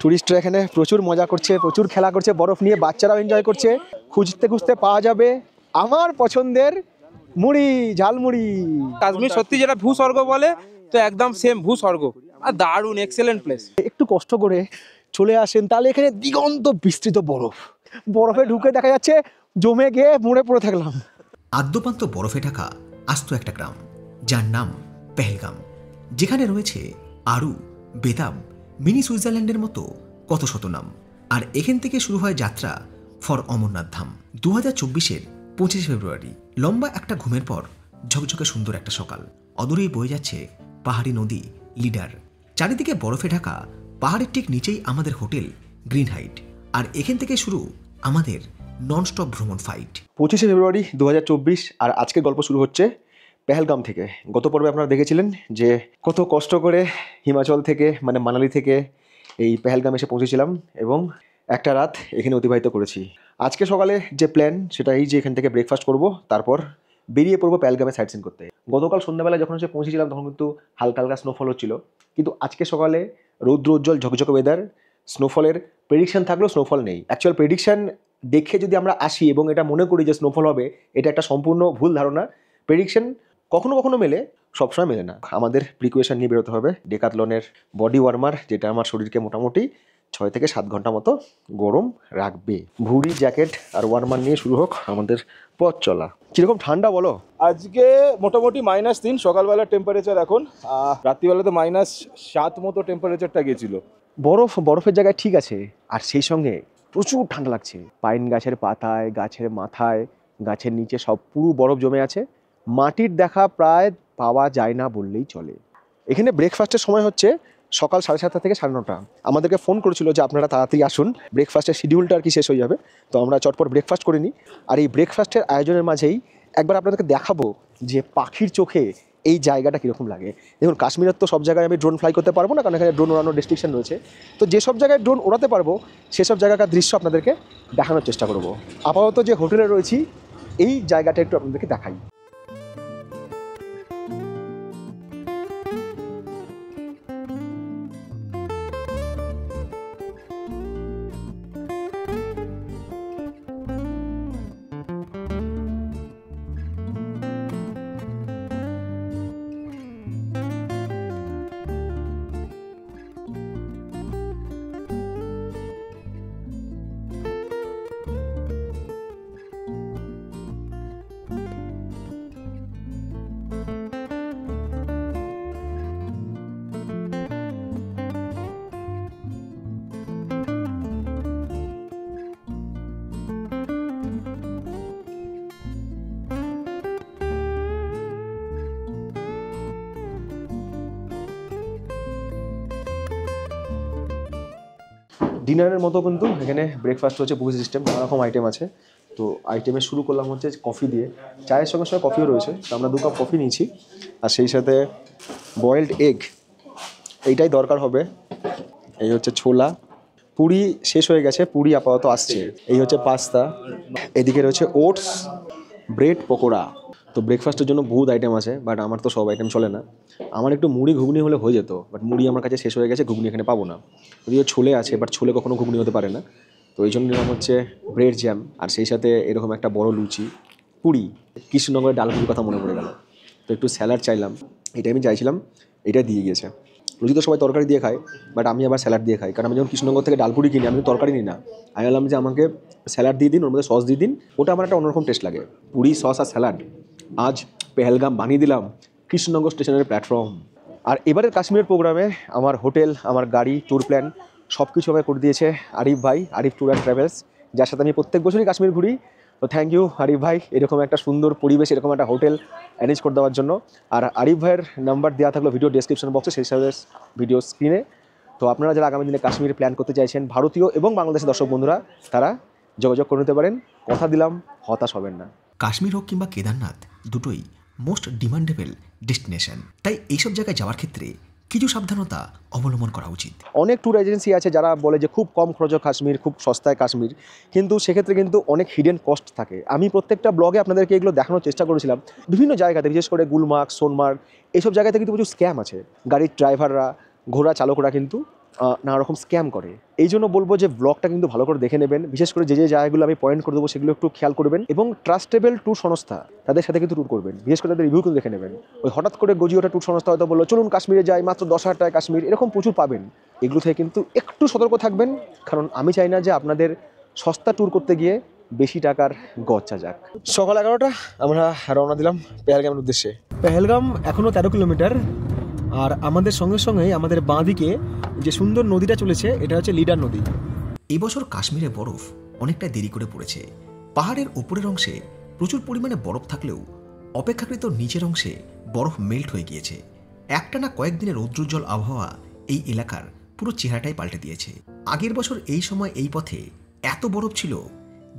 টুরিস্টরা এখানে প্রচুর মজা করছে প্রচুর খেলা করছে বরফ নিয়ে বাচ্চারাও এনজয় করছে খুঁজতে খুঁজতে পাওয়া যাবে আমার পছন্দের মুড়ি ঝালমুড়ি কাশ্মীর সত্যি যেটা ভূস্বর্গ বলে তো একদম সেম ভূস্বর্গ আর দারুণ এক্সেলেন্ট প্লেস একটু কষ্ট করে চলে আসেন তাহলে এখানে দিগন্ত বিস্তৃত বরফ বরফে ঢুকে দেখা যাচ্ছে জমে গিয়ে মুড়ে পড়ে থাকলাম আদ্যপান্ত বরফে ঢাকা আস্ত একটা গ্রাম যার নাম পেহেলগাম যেখানে রয়েছে আরু বেদাম মিনি সুইজারল্যান্ডের মতো কত শত নাম আর এখান থেকে শুরু হয় যাত্রা ফর অমরনাথ ধাম দু হাজার চব্বিশের পঁচিশে ফেব্রুয়ারি লম্বা একটা ঘুমের পর ঝকঝকে সুন্দর একটা সকাল অদূরেই বয়ে যাচ্ছে পাহাড়ি নদী লিডার চারিদিকে বরফে ঢাকা পাহাড়ের ঠিক নিচেই আমাদের হোটেল গ্রিন হাইট আর এখান থেকে শুরু আমাদের ননস্টপ ভ্রমণ ফাইট পঁচিশে ফেব্রুয়ারি দু আর আজকের গল্প শুরু হচ্ছে পেহেলগাম থেকে গত পর্বে আপনারা দেখেছিলেন যে কত কষ্ট করে হিমাচল থেকে মানে মানালি থেকে এই পেহেলগাম এসে পৌঁছেছিলাম এবং একটা রাত এখানে অতিবাহিত করেছি আজকে সকালে যে প্ল্যান সেটা এই যে এখান থেকে ব্রেকফাস্ট করব তারপর বেরিয়ে পড়বো প্যালগামে সাইট সিন করতে গতকাল সন্ধ্যাবেলা যখন এসে পৌঁছেছিলাম তখন কিন্তু হালকা হালকা স্নোফল হচ্ছিল কিন্তু আজকে সকালে রৌদ্র উজ্জ্বল ঝকঝকে ওয়েদার স্নোফলের প্রেডিকশান থাকলেও স্নোফল নেই অ্যাকচুয়াল প্রেডিকশান দেখে যদি আমরা আসি এবং এটা মনে করি যে স্নোফল হবে এটা একটা সম্পূর্ণ ভুল ধারণা প্রেডিকশান কখনো কখনো মেলে সবসময় মেলে না আমাদের প্রিকুয়েশন নিয়ে বেরোতে হবে ডেকাতলনের বডি ওয়ার্মার যেটা আমার শরীরকে মোটামুটি ছয় থেকে সাত ঘন্টা মতো গরম রাখবে ভুড়ি জ্যাকেট আর ওয়ার্মার নিয়ে শুরু হোক আমাদের পথ চলা কিরকম ঠান্ডা বলো আজকে মোটামুটি মাইনাস তিন সকালবেলার টেম্পারেচার এখন রাত্রিবেলা তো মাইনাস সাত মতো টেম্পারেচারটা গেছিলো বরফ বরফের জায়গায় ঠিক আছে আর সেই সঙ্গে প্রচুর ঠান্ডা লাগছে পাইন গাছের পাতায় গাছের মাথায় গাছের নিচে সব পুরো বরফ জমে আছে মাটির দেখা প্রায় পাওয়া যায় না বললেই চলে এখানে ব্রেকফাস্টের সময় হচ্ছে সকাল সাড়ে সাতটা থেকে সাড়ে নটা আমাদেরকে ফোন করেছিল যে আপনারা তাড়াতাড়ি আসুন ব্রেকফাস্টের শিডিউলটা আর কি শেষ হয়ে যাবে তো আমরা চটপট ব্রেকফাস্ট করে নিই আর এই ব্রেকফাস্টের আয়োজনের মাঝেই একবার আপনাদেরকে দেখাবো যে পাখির চোখে এই জায়গাটা কীরকম লাগে দেখুন কাশ্মীরের তো সব জায়গায় আমি ড্রোন ফ্লাই করতে পারবো না কারণ এখানে ড্রোন ওড়ানোর রেস্ট্রিকশন রয়েছে তো যেসব জায়গায় ড্রোন ওড়াতে পারবো সেসব জায়গাকার দৃশ্য আপনাদেরকে দেখানোর চেষ্টা করব আপাতত যে হোটেলে রয়েছি এই জায়গাটা একটু আপনাদেরকে দেখাই ডিনারের মতো কিন্তু এখানে ব্রেকফাস্ট হচ্ছে বুফে সিস্টেম নানা রকম আইটেম আছে তো আইটেমে শুরু করলাম হচ্ছে কফি দিয়ে চায়ের সঙ্গে সঙ্গে কফিও রয়েছে তো আমরা দু কাপ কফি নিয়েছি আর সেই সাথে বয়েলড এগ এইটাই দরকার হবে এই হচ্ছে ছোলা পুরি শেষ হয়ে গেছে পুরি আপাতত আসছে এই হচ্ছে পাস্তা এদিকে রয়েছে ওটস ব্রেড পকোড়া তো ব্রেকফাস্টের জন্য বহুত আইটেম আছে বাট আমার তো সব আইটেম চলে না আমার একটু মুড়ি ঘুগনি হলে হয়ে যেত বাট মুড়ি আমার কাছে শেষ হয়ে গেছে ঘুগনি এখানে পাবো না যদিও ছোলে আছে বাট ছোলে কখনো ঘুগনি হতে পারে না তো এই জন্য নিলাম হচ্ছে ব্রেড জ্যাম আর সেই সাথে এরকম একটা বড় লুচি পুরি কৃষ্ণনগরের ডালপুরির কথা মনে পড়ে গেল তো একটু স্যালাড চাইলাম এটা আমি চাইছিলাম এটা দিয়ে গিয়েছে লুচি তো সবাই তরকারি দিয়ে খায় বাট আমি আবার স্যালাড দিয়ে খাই কারণ আমি যখন কৃষ্ণনগর থেকে ডালপুরি কিনি আমি তরকারি নিই না আমি বললাম যে আমাকে স্যালাড দিয়ে দিন ওর মধ্যে সস দিয়ে দিন ওটা আমার একটা অন্যরকম টেস্ট লাগে পুরি সস আর স্যালাড আজ পেহেলগাম বানিয়ে দিলাম কৃষ্ণনগর স্টেশনের প্ল্যাটফর্ম আর এবারের কাশ্মীরের প্রোগ্রামে আমার হোটেল আমার গাড়ি ট্যুর প্ল্যান সব কিছু আমায় করে দিয়েছে আরিফ ভাই আরিফ ট্যুর অ্যান্ড ট্রাভেলস যার সাথে আমি প্রত্যেক বছরই কাশ্মীর ঘুরি তো থ্যাংক ইউ আরিফ ভাই এরকম একটা সুন্দর পরিবেশ এরকম একটা হোটেল অ্যারেঞ্জ করে দেওয়ার জন্য আর আরিফ ভাইয়ের নাম্বার দেওয়া থাকলো ভিডিও ডিসক্রিপশন বক্সে সেই সাথে ভিডিও স্ক্রিনে তো আপনারা যারা আগামী দিনে কাশ্মীর প্ল্যান করতে চাইছেন ভারতীয় এবং বাংলাদেশের দর্শক বন্ধুরা তারা যোগাযোগ করে নিতে পারেন কথা দিলাম হতাশ হবেন না কাশ্মীর হোক কিংবা কেদারনাথ দুটোই মোস্ট ডিমান্ডেবল ডেস্টিনেশন তাই এইসব জায়গায় যাওয়ার ক্ষেত্রে কিছু সাবধানতা অবলম্বন করা উচিত অনেক ট্যুর এজেন্সি আছে যারা বলে যে খুব কম খরচে কাশ্মীর খুব সস্তায় কাশ্মীর কিন্তু সেক্ষেত্রে কিন্তু অনেক হিডেন কস্ট থাকে আমি প্রত্যেকটা ব্লগে আপনাদেরকে এগুলো দেখানোর চেষ্টা করেছিলাম বিভিন্ন জায়গাতে বিশেষ করে গুলমার্গ সোনমার্গ এইসব জায়গাতে কিন্তু প্রচুর স্ক্যাম আছে গাড়ির ড্রাইভাররা ঘোড়া চালকরা কিন্তু নানা রকম স্ক্যাম করে এই জন্য বলবো যে ব্লগটা কিন্তু ভালো করে দেখে নেবেন বিশেষ করে যে যে জায়গাগুলো আমি পয়েন্ট করে দেবো সেগুলো একটু খেয়াল করবেন এবং ট্রাস্টেবল ট্যুর সংস্থা তাদের সাথে কিন্তু ট্যুর করবেন বিশেষ করে তাদের রিভিউ কিন্তু দেখে নেবেন ওই হঠাৎ করে ওটা ট্যুর সংস্থা হয়তো বললো চলুন কাশ্মীরে যাই মাত্র দশ হাজার টাকা কাশ্মীর এরকম প্রচুর পাবেন এগুলো থেকে কিন্তু একটু সতর্ক থাকবেন কারণ আমি চাই না যে আপনাদের সস্তা ট্যুর করতে গিয়ে বেশি টাকার গচ্চা যাক সকাল এগারোটা আমরা রওনা দিলাম পেহেলগামের উদ্দেশ্যে পেহেলগাম এখনও তেরো কিলোমিটার আর আমাদের সঙ্গে সঙ্গে আমাদের বাঁদিকে যে সুন্দর নদীটা চলেছে এটা হচ্ছে লিডার নদী এবছর কাশ্মীরে বরফ অনেকটা দেরি করে পড়েছে পাহাড়ের উপরের অংশে প্রচুর পরিমাণে বরফ থাকলেও অপেক্ষাকৃত নিচের অংশে বরফ মেল্ট হয়ে গিয়েছে একটানা কয়েকদিনের রৌদ্রোজ্জ্বল আবহাওয়া এই এলাকার পুরো চেহারাটাই পাল্টে দিয়েছে আগের বছর এই সময় এই পথে এত বরফ ছিল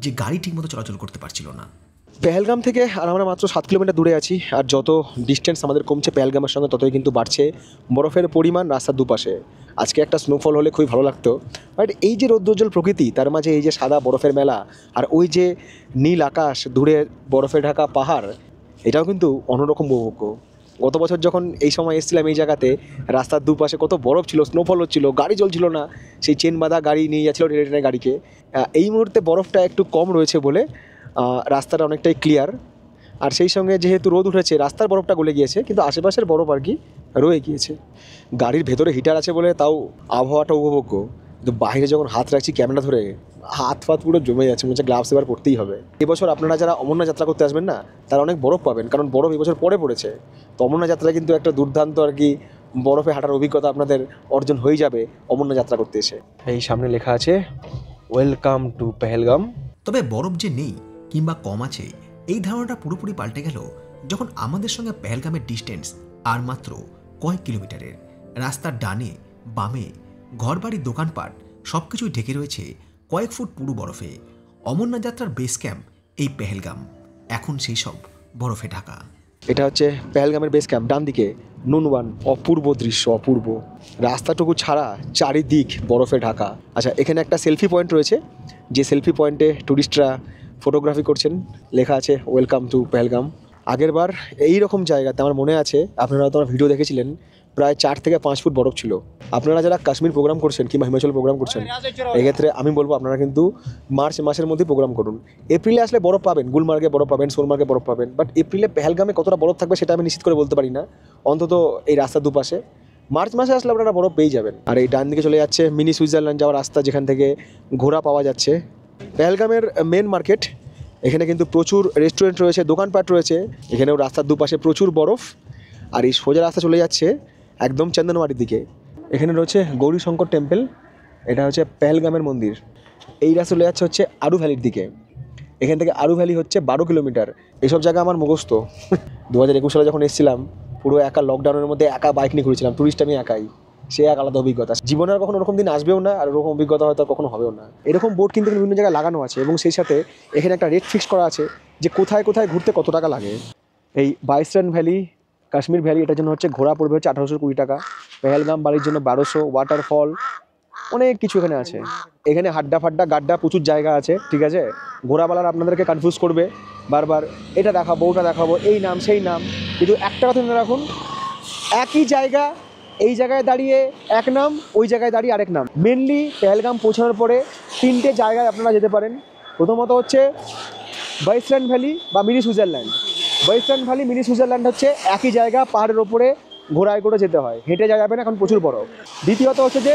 যে গাড়ি ঠিকমতো চলাচল করতে পারছিল না পেহেলগ্রাম থেকে আর আমরা মাত্র সাত কিলোমিটার দূরে আছি আর যত ডিস্টেন্স আমাদের কমছে পেহেলগামের সঙ্গে ততই কিন্তু বাড়ছে বরফের পরিমাণ রাস্তার দুপাশে আজকে একটা স্নোফল হলে খুবই ভালো লাগতো বাট এই যে রৌদ্রোজ্জ্বল প্রকৃতি তার মাঝে এই যে সাদা বরফের মেলা আর ওই যে নীল আকাশ দূরে বরফে ঢাকা পাহাড় এটাও কিন্তু অন্যরকম উপভোগ্য গত বছর যখন এই সময় এসেছিলাম এই জায়গাতে রাস্তার দুপাশে কত বরফ ছিল স্নোফল হচ্ছিলো গাড়ি চলছিল না সেই চেন বাঁধা গাড়ি নিয়ে যাচ্ছিলো টেনে গাড়িকে এই মুহূর্তে বরফটা একটু কম রয়েছে বলে রাস্তাটা অনেকটাই ক্লিয়ার আর সেই সঙ্গে যেহেতু রোদ উঠেছে রাস্তার বরফটা গলে গিয়েছে কিন্তু আশেপাশের বরফ আর কি রয়ে গিয়েছে গাড়ির ভেতরে হিটার আছে বলে তাও আবহাওয়াটা উপভোগ্য কিন্তু বাইরে যখন হাত রাখছি ক্যামেরা ধরে হাত ফাত পুরো জমে যাচ্ছে মনে হচ্ছে গ্লাভস এবার পড়তেই হবে এবছর আপনারা যারা অমরনাথ যাত্রা করতে আসবেন না তারা অনেক বরফ পাবেন কারণ বরফ এবছর পরে পড়েছে তো অমরনাথ যাত্রা কিন্তু একটা দুর্দান্ত আর কি বরফে হাঁটার অভিজ্ঞতা আপনাদের অর্জন হয়ে যাবে অমরনাথ যাত্রা করতে এসে এই সামনে লেখা আছে ওয়েলকাম টু পেহেলগাম তবে বরফ যে নেই কিংবা কম আছে এই ধারণাটা পুরোপুরি পাল্টে গেল যখন আমাদের সঙ্গে পেহেলগামের ডিস্টেন্স আর মাত্র কয়েক কিলোমিটারের রাস্তার ডানে বামে ঘরবাড়ি দোকানপাট সব কিছুই ঢেকে রয়েছে কয়েক ফুট পুরু বরফে অমরনাথ যাত্রার বেস ক্যাম্প এই পেহেলগাম এখন সেই সব বরফে ঢাকা এটা হচ্ছে পেহেলগামের বেস ক্যাম্প ডান দিকে ওয়ান অপূর্ব দৃশ্য অপূর্ব রাস্তাটুকু ছাড়া চারিদিক বরফে ঢাকা আচ্ছা এখানে একটা সেলফি পয়েন্ট রয়েছে যে সেলফি পয়েন্টে ট্যুরিস্টরা ফটোগ্রাফি করছেন লেখা আছে ওয়েলকাম টু পেহেলগাম আগের বার এই রকম জায়গাতে আমার মনে আছে আপনারা তো আমার ভিডিও দেখেছিলেন প্রায় চার থেকে পাঁচ ফুট বরফ ছিল আপনারা যারা কাশ্মীর প্রোগ্রাম করছেন কিংবা হিমাচল প্রোগ্রাম করছেন এক্ষেত্রে আমি বলবো আপনারা কিন্তু মার্চ মাসের মধ্যে প্রোগ্রাম করুন এপ্রিলে আসলে বরফ পাবেন গুলমার্গে বরফ পাবেন সোনমার্গে বরফ পাবেন বাট এপ্রিলে পেহেলগামে কতটা বরফ থাকবে সেটা আমি নিশ্চিত করে বলতে পারি না অন্তত এই রাস্তার দুপাশে মার্চ মাসে আসলে আপনারা বরফ পেয়ে যাবেন আর এই ডান দিকে চলে যাচ্ছে মিনি সুইজারল্যান্ড যাওয়ার রাস্তা যেখান থেকে ঘোরা পাওয়া যাচ্ছে পেহেলগামের মেন মার্কেট এখানে কিন্তু প্রচুর রেস্টুরেন্ট রয়েছে দোকানপাট রয়েছে এখানেও রাস্তার দুপাশে প্রচুর বরফ আর এই সোজা রাস্তা চলে যাচ্ছে একদম চন্দনবাড়ির দিকে এখানে রয়েছে গৌরীশঙ্কর টেম্পল এটা হচ্ছে পেহেলগামের মন্দির এই রাস্তা চলে যাচ্ছে হচ্ছে আরু ভ্যালির দিকে এখান থেকে আরু ভ্যালি হচ্ছে বারো কিলোমিটার এসব জায়গা আমার মুখস্থ দু হাজার একুশ সালে যখন এসেছিলাম পুরো একা লকডাউনের মধ্যে একা বাইক নিয়ে ঘুরেছিলাম টুরিস্ট আমি একাই সে এক আলাদা অভিজ্ঞতা জীবনে আর কখনো ওরকম দিন আসবেও না আর ওরকম অভিজ্ঞতা হয়তো কখনো হবেও না এরকম বোর্ড কিন্তু বিভিন্ন জায়গায় লাগানো আছে এবং সেই সাথে এখানে একটা রেট ফিক্স করা আছে যে কোথায় কোথায় ঘুরতে কত টাকা লাগে এই বাইসরান ভ্যালি কাশ্মীর ভ্যালি এটার জন্য হচ্ছে ঘোরা পড়বে হচ্ছে আঠারোশো কুড়ি টাকা পেহেলগাম বাড়ির জন্য বারোশো ওয়াটারফল অনেক কিছু এখানে আছে এখানে হাড্ডা ফাড্ডা গাড্ডা প্রচুর জায়গা আছে ঠিক আছে ঘোরাবালার আপনাদেরকে কনফিউজ করবে বারবার এটা দেখাবো ওটা দেখাবো এই নাম সেই নাম কিন্তু একটা কথা রাখুন একই জায়গা এই জায়গায় দাঁড়িয়ে এক নাম ওই জায়গায় দাঁড়িয়ে আরেক নাম মেনলি পেহেলগাম পৌঁছানোর পরে তিনটে জায়গায় আপনারা যেতে পারেন প্রথমত হচ্ছে বাইসল্যান্ড ভ্যালি বা mini Switzerland Baisaran valley mini Switzerland হচ্ছে একই জায়গা পাহাড়ের ওপরে ঘোড়ায় করে যেতে হয় হেঁটে যাওয়া যাবে না এখন প্রচুর বড় দ্বিতীয়ত হচ্ছে যে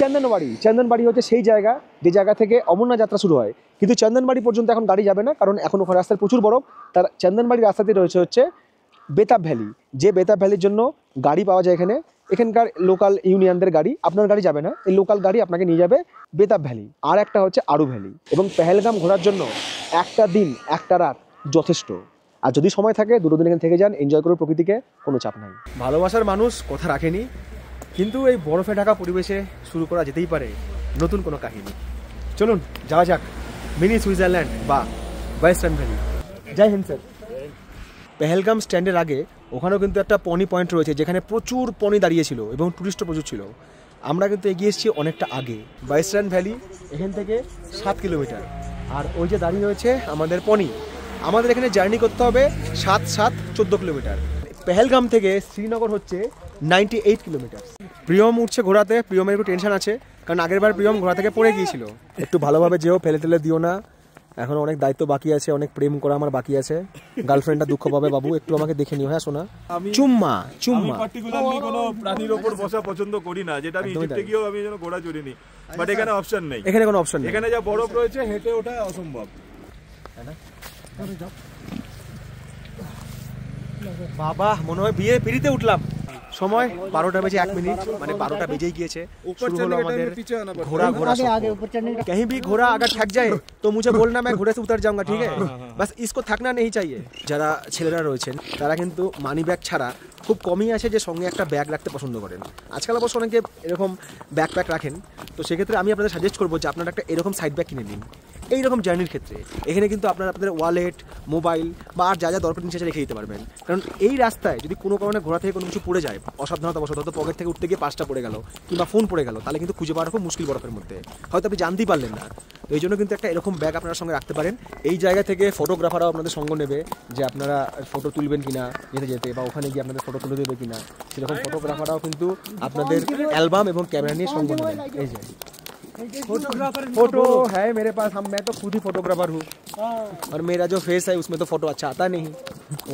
চন্দনবাড়ি চন্দনবাড়ি হচ্ছে সেই জায়গা যে জায়গা থেকে অমরনাথ যাত্রা শুরু হয় কিন্তু চন্দনবাড়ি পর্যন্ত এখন গাড়ি যাবে না কারণ এখন ওখানে রাস্তায় প্রচুর বরফ তার চন্দনবাড়ি রাস্তাতে রয়েছে হচ্ছে বেতাব ভ্যালি যে বেতাব ভ্যালির জন্য গাড়ি পাওয়া যায় এখানে এখানকার লোকাল ইউনিয়নদের গাড়ি আপনার গাড়ি যাবে না এই লোকাল গাড়ি আপনাকে নিয়ে যাবে বেতাব ভ্যালি আর একটা হচ্ছে আরু ভ্যালি এবং পেহেলগাম ঘোরার জন্য একটা দিন একটা রাত যথেষ্ট আর যদি সময় থাকে দুটো দিন এখানে থেকে যান এনজয় করুন প্রকৃতিকে কোনো চাপ নাই ভালোবাসার মানুষ কথা রাখেনি কিন্তু এই বরফে ঢাকা পরিবেশে শুরু করা যেতেই পারে নতুন কোনো কাহিনী চলুন যাওয়া যাক মিনি সুইজারল্যান্ড বা western valley Jai Hind sir Pahalgam স্ট্যান্ডের আগে ওখানেও কিন্তু একটা পনি পয়েন্ট রয়েছে যেখানে প্রচুর পনি দাঁড়িয়েছিল এবং টুরিস্টও প্রচুর ছিল আমরা কিন্তু এগিয়ে এসেছি অনেকটা আগে বাইসরান ভ্যালি এখান থেকে সাত কিলোমিটার আর ওই যে দাঁড়িয়ে রয়েছে আমাদের পনি আমাদের এখানে জার্নি করতে হবে সাত সাত চোদ্দো কিলোমিটার পেহেলগাম থেকে শ্রীনগর হচ্ছে নাইনটি এইট কিলোমিটার প্রিয়ম উঠছে ঘোরাতে প্রিয়মের একটু টেনশন আছে কারণ আগের বার প্রিয়ম ঘোড়া থেকে পড়ে গিয়েছিল একটু ভালোভাবে যেও ফেলে টেলে দিও না এখন অনেক দায়িত্ব বাকি আছে অনেক প্রেম করা আমার বাকি আছে গার্লফ্রেন্ডটা দুঃখ পাবে বাবু একটু আমাকে দেখে নিও হ্যাঁ সোনা চুম্মা চুম্মা পার্টিকুলারলি কোনো প্রাণীর উপর বসা পছন্দ করি না যেটা আমি ইজিপ্টে গিয়েও আমি যেন ঘোড়া নি বাট আচ্ছা। এখানে অপশন নেই এখানে কোনো অপশন নেই এখানে যা বরফ রয়েছে হেঁটে ওঠা অসম্ভব হ্যাঁ বাবা মনে হয় বিয়ে ফিরিতে উঠলাম সময় বারোটা বেজে এক মিনিট মানে বারোটা বেজেই গিয়েছে ঘোড়া ঘোড়া कहीं भी घोड़ा अगर थक जाए तो मुझे बोलना मैं ঘোড়া से उतर जाऊंगा ঠিক আছে বাস इसको থাকনা নেই चाहिए যারা ছেলেরা রয়েছেন তারা কিন্তু মানি ব্যাগ ছাড়া খুব কমই আছে যে সঙ্গে একটা ব্যাগ রাখতে পছন্দ করেন আজকাল অবশ্য অনেকে এরকম ব্যাগ ব্যাকপ্যাক রাখেন তো সেক্ষেত্রে আমি আপনাদের সাজেস্ট করবো যে আপনারা একটা এরকম সাইড ব্যাগ কিনে নিন এই রকম জার্নির ক্ষেত্রে এখানে কিন্তু আপনারা আপনাদের ওয়ালেট মোবাইল বা আর যা যা দরকার জিনিস রেখে দিতে পারবেন কারণ এই রাস্তায় যদি কোনো কারণে ঘোরা থেকে কোনো কিছু পড়ে যায় অসাবধানতা বসত পকেট থেকে উঠতে গিয়ে পাঁচটা পড়ে গেল কিংবা ফোন পড়ে গেল তাহলে কিন্তু খুঁজে পাওয়া খুব মুশকিল বরফের মধ্যে হয়তো আপনি জানতেই পারলেন না তো এই জন্য কিন্তু একটা এরকম ব্যাগ আপনার সঙ্গে রাখতে পারেন এই জায়গা থেকে ফটোগ্রাফারও আপনাদের সঙ্গ নেবে যে আপনারা ফটো তুলবেন কিনা যেতে যেতে বা ওখানে গিয়ে আপনাদের ফটো তুলে দেবে কিনা সেরকম ফটোগ্রাফারও কিন্তু আপনাদের অ্যালবাম এবং ক্যামেরা নিয়ে সঙ্গ নেবেন এই যে ফটোগ্রাফার ফটো হ্যাঁ میرے پاس ہم میں تو خود ہی ফটোগ্রাফার ہوں ہاں اور میرا جو フェ स है उसमें तो फोटो अच्छा आता नहीं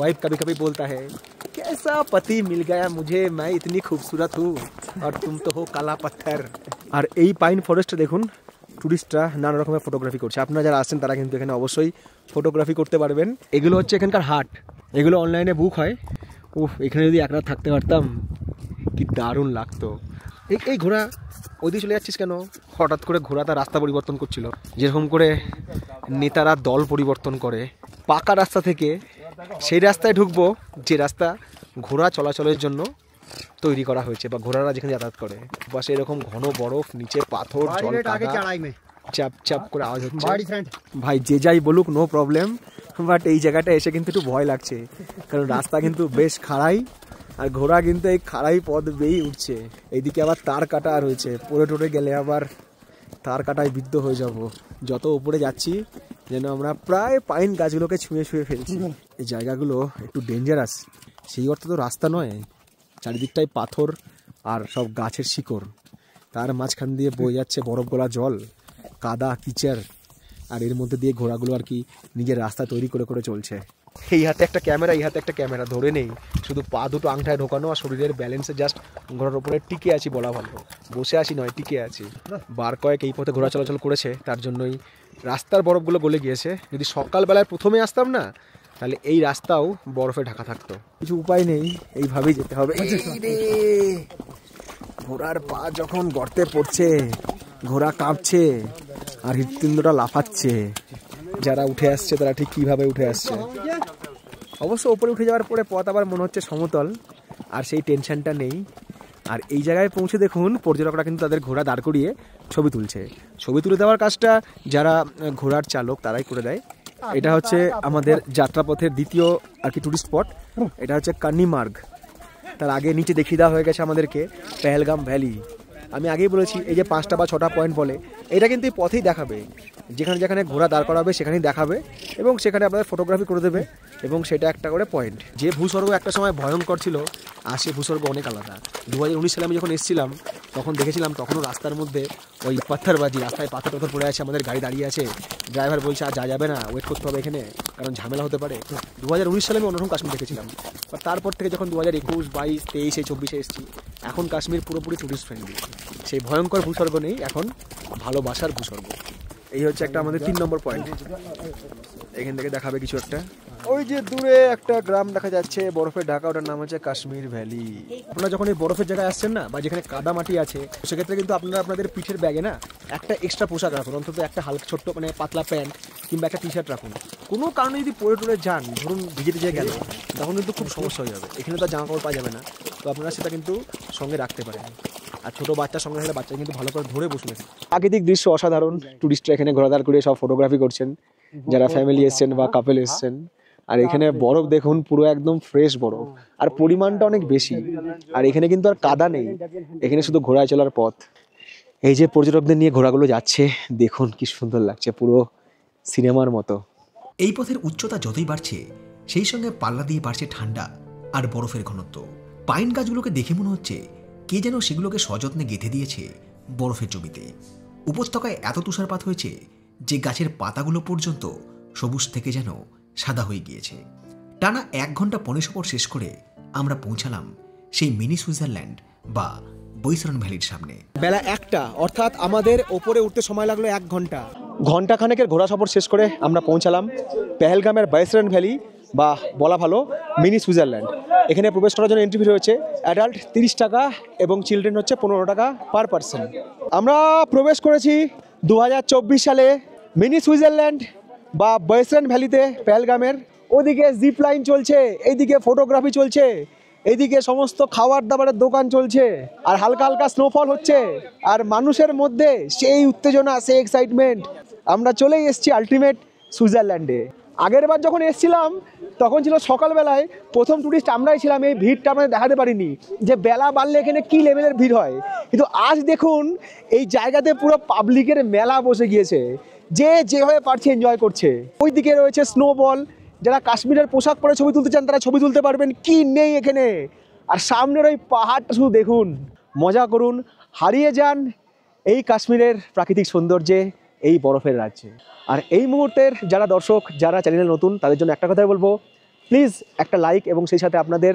वाइफ कभी-कभी बोलता है कैसा पति मिल गया मुझे मैं इतनी खूबसूरत हूं और तुम तो हो काला पत्थर और एई पाइन फॉरेस्ट देखुन टूरिस्टরা নানা রকমের ফটোগ্রাফি করছে আপনারা যারা আছেন তারা কিন্তু এখানে অবশ্যই ফটোগ্রাফি করতে পারবেন এগুলা হচ্ছে এখানকার হাট এগুলা অনলাইনে বুক হয় উফ এখানে যদি আরেকটা থাকতে পারতাম কি দারুন লাগতো এই এই ঘোড়া দিকে চলে যাচ্ছিস কেন হঠাৎ করে ঘোড়া তার রাস্তা পরিবর্তন করছিল যেরকম করে নেতারা দল পরিবর্তন করে পাকা রাস্তা থেকে সেই রাস্তায় ঢুকবো যে রাস্তা ঘোড়া চলাচলের জন্য তৈরি করা হয়েছে বা ঘোড়ারা যেখানে যাতায়াত করে বা সেরকম ঘন বরফ নিচে পাথর জল চাপ চাপ করে আওয়াজ হচ্ছে ভাই যে যাই বলুক নো প্রবলেম বাট এই জায়গাটা এসে কিন্তু একটু ভয় লাগছে কারণ রাস্তা কিন্তু বেশ খাড়াই আর ঘোড়া কিন্তু এই খাড়াই পথ বেয়েই উঠছে এইদিকে আবার তার কাটা হয়েছে পড়ে টোরে গেলে আবার তার কাটায় বিদ্ধ হয়ে যাব যত উপরে যাচ্ছি যেন আমরা প্রায় পাইন গাছগুলোকে ছুঁয়ে ছুঁয়ে ফেলছি এই জায়গাগুলো একটু ডেঞ্জারাস সেই অর্থে তো রাস্তা নয় চারিদিকটাই পাথর আর সব গাছের শিকড় তার মাঝখান দিয়ে বয়ে যাচ্ছে বরফ গলা জল কাদা কিচার আর এর মধ্যে দিয়ে ঘোড়াগুলো আর কি নিজের রাস্তা তৈরি করে করে চলছে এই হাতে একটা ক্যামেরা এই হাতে একটা ক্যামেরা ধরে নেই শুধু পা দুটো আংটায় ঢোকানো আর শরীরের ব্যালেন্সে জাস্ট ঘোড়ার ওপরে টিকে আছি বলা ভালো বসে আছি নয় টিকে আছি বার কয়েক এই পথে ঘোড়া চলাচল করেছে তার জন্যই রাস্তার বরফগুলো গলে গিয়েছে যদি সকালবেলায় প্রথমে আসতাম না তাহলে এই রাস্তাও বরফে ঢাকা থাকতো কিছু উপায় নেই এইভাবেই যেতে হবে ঘোড়ার পা যখন গর্তে পড়ছে ঘোড়া কাঁপছে আর হৃৎপিণ্ডটা লাফাচ্ছে যারা উঠে আসছে তারা ঠিক কিভাবে উঠে আসছে অবশ্য ওপরে উঠে যাওয়ার পরে পথ আবার মনে হচ্ছে সমতল আর সেই টেনশনটা নেই আর এই জায়গায় পৌঁছে দেখুন পর্যটকরা কিন্তু তাদের ঘোড়া দাঁড় করিয়ে ছবি তুলছে ছবি তুলে দেওয়ার কাজটা যারা ঘোড়ার চালক তারাই করে দেয় এটা হচ্ছে আমাদের যাত্রাপথের দ্বিতীয় আর কি টুরিস্ট স্পট এটা হচ্ছে কার্নিমার্গ তার আগে নিচে দেখিয়ে দেওয়া হয়ে গেছে আমাদেরকে পেহেলগাম ভ্যালি আমি আগেই বলেছি এই যে পাঁচটা বা ছটা পয়েন্ট বলে এটা কিন্তু এই পথেই দেখাবে যেখানে যেখানে ঘোড়া দাঁড় আচ্ছা। করাবে সেখানেই দেখাবে এবং সেখানে আপনাদের ফটোগ্রাফি করে দেবে এবং সেটা একটা করে পয়েন্ট যে ভূস্বর্গ একটা সময় ভয়ঙ্কর ছিল আর সে ভূস্বর্গ অনেক আলাদা দু সালে আমি যখন এসেছিলাম তখন দেখেছিলাম তখনও রাস্তার মধ্যে ওই পাথরবাজি রাস্তায় পাথর পাথর পড়ে আছে আমাদের গাড়ি দাঁড়িয়ে আছে ড্রাইভার বলছে আর যা যাবে না ওয়েট করতে হবে এখানে কারণ ঝামেলা হতে পারে দু হাজার উনিশ সালে আমি অন্যরকম কাশ্মীর দেখেছিলাম বা তারপর থেকে যখন দু হাজার একুশ বাইশ তেইশে চব্বিশে এসেছি এখন কাশ্মীর পুরোপুরি টুরিস্ট ফ্রেন্ডলি সেই ভয়ঙ্কর ভূস্বর্গ নেই এখন ভালোবাসার ভূস্বর্গ এই হচ্ছে একটা আমাদের তিন নম্বর পয়েন্ট এখান থেকে দেখাবে কিছু একটা ওই যে দূরে একটা গ্রাম দেখা যাচ্ছে বরফের ঢাকা ওটার নাম হচ্ছে কাশ্মীর ভ্যালি আপনারা যখন এই বরফের জায়গায় আসছেন না বা যেখানে কাদা মাটি আছে সেক্ষেত্রে কিন্তু আপনারা আপনাদের পিঠের ব্যাগে না একটা এক্সট্রা পোশাক রাখুন অন্তত একটা হালকা ছোট্ট মানে পাতলা প্যান্ট কিংবা একটা টি শার্ট রাখুন কোনো কারণে যদি পরে টরে যান ধরুন ভিজে টিজে গেল তখন কিন্তু খুব সমস্যা হয়ে যাবে এখানে তো জামা কাপড় পাওয়া যাবে না তো আপনারা সেটা কিন্তু সঙ্গে রাখতে পারেন আর ছোট বাচ্চার সঙ্গে হলে বাচ্চা কিন্তু ভালো করে ধরে বসবে প্রাকৃতিক দৃশ্য অসাধারণ টুরিস্টরা এখানে ঘোরাধার করে সব ফটোগ্রাফি করছেন যারা ফ্যামিলি এসছেন বা কাপেল এসছেন আর এখানে বরফ দেখুন পুরো একদম ফ্রেশ বরফ আর পরিমাণটা অনেক বেশি আর এখানে কিন্তু আর কাদা নেই এখানে শুধু ঘোরায় চলার পথ এই যে পর্যটকদের নিয়ে ঘোরাগুলো যাচ্ছে দেখুন কি সুন্দর লাগছে পুরো সিনেমার মতো এই পথের উচ্চতা যতই বাড়ছে সেই সঙ্গে পাল্লা দিয়ে বাড়ছে ঠান্ডা আর বরফের ঘনত্ব পাইন গাছগুলোকে দেখে মনে হচ্ছে কে যেন সেগুলোকে সযত্নে গেঁথে দিয়েছে বরফের জমিতে উপত্যকায় এত তুষারপাত হয়েছে যে গাছের পাতাগুলো পর্যন্ত সবুজ থেকে যেন সাদা হয়ে গিয়েছে টানা এক ঘন্টা পনের সফর শেষ করে আমরা পৌঁছালাম সেই মিনি সুইজারল্যান্ড বা বৈসরণ ভ্যালির সামনে বেলা একটা অর্থাৎ আমাদের ওপরে উঠতে সময় লাগলো এক ঘন্টা ঘন্টা খানেকের ঘোরা সফর শেষ করে আমরা পৌঁছালাম পেহেলগামের বাইসরান ভ্যালি বা বলা ভালো মিনি সুইজারল্যান্ড এখানে প্রবেশ করার জন্য এন্ট্রি ফি রয়েছে অ্যাডাল্ট তিরিশ টাকা এবং চিলড্রেন হচ্ছে পনেরো টাকা পার পারসন আমরা প্রবেশ করেছি দু সালে মিনি সুইজারল্যান্ড বা বয়সরান ভ্যালিতে প্যালগামের ওদিকে জিপ লাইন চলছে এইদিকে ফটোগ্রাফি চলছে এইদিকে সমস্ত খাওয়ার দাবারের দোকান চলছে আর হালকা হালকা স্নোফল হচ্ছে আর মানুষের মধ্যে সেই উত্তেজনা সেই এক্সাইটমেন্ট আমরা চলেই এসছি আলটিমেট সুইজারল্যান্ডে আগের বার যখন এসছিলাম তখন ছিল সকালবেলায় প্রথম টুরিস্ট আমরাই ছিলাম এই ভিড়টা আমরা দেখাতে পারিনি যে বেলা বাড়লে এখানে কী লেভেলের ভিড় হয় কিন্তু আজ দেখুন এই জায়গাতে পুরো পাবলিকের মেলা বসে গিয়েছে যে যেভাবে পারছে এনজয় করছে ওই দিকে রয়েছে স্নোবল যারা কাশ্মীরের পোশাক পরে ছবি তুলতে চান তারা ছবি তুলতে পারবেন কি নেই এখানে আর সামনের ওই পাহাড়টা শুধু দেখুন মজা করুন হারিয়ে যান এই কাশ্মীরের প্রাকৃতিক সৌন্দর্যে এই বরফের রাজ্যে আর এই মুহূর্তের যারা দর্শক যারা চ্যানেলে নতুন তাদের জন্য একটা কথাই বলবো প্লিজ একটা লাইক এবং সেই সাথে আপনাদের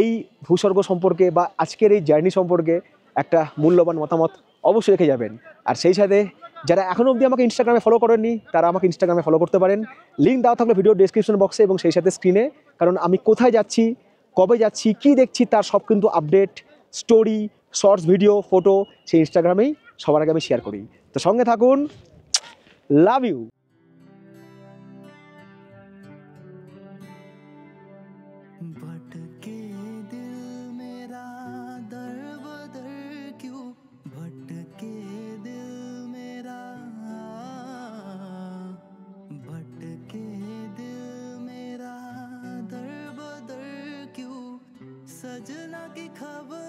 এই ভূস্বর্গ সম্পর্কে বা আজকের এই জার্নি সম্পর্কে একটা মূল্যবান মতামত অবশ্যই রেখে যাবেন আর সেই সাথে যারা এখনও অবধি আমাকে ইনস্টাগ্রামে ফলো করেননি তারা আমাকে ইনস্টাগ্রামে ফলো করতে পারেন লিঙ্ক দেওয়া থাকলে ভিডিও ডিসক্রিপশন বক্সে এবং সেই সাথে স্ক্রিনে কারণ আমি কোথায় যাচ্ছি কবে যাচ্ছি কি দেখছি তার সব কিন্তু update story shorts video photo সেই ইনস্টাগ্রামেই সবার আগে আমি শেয়ার করি তো সঙ্গে থাকুন लव यू भटके दिल मेरा दिल मेरा दर सजना की खबर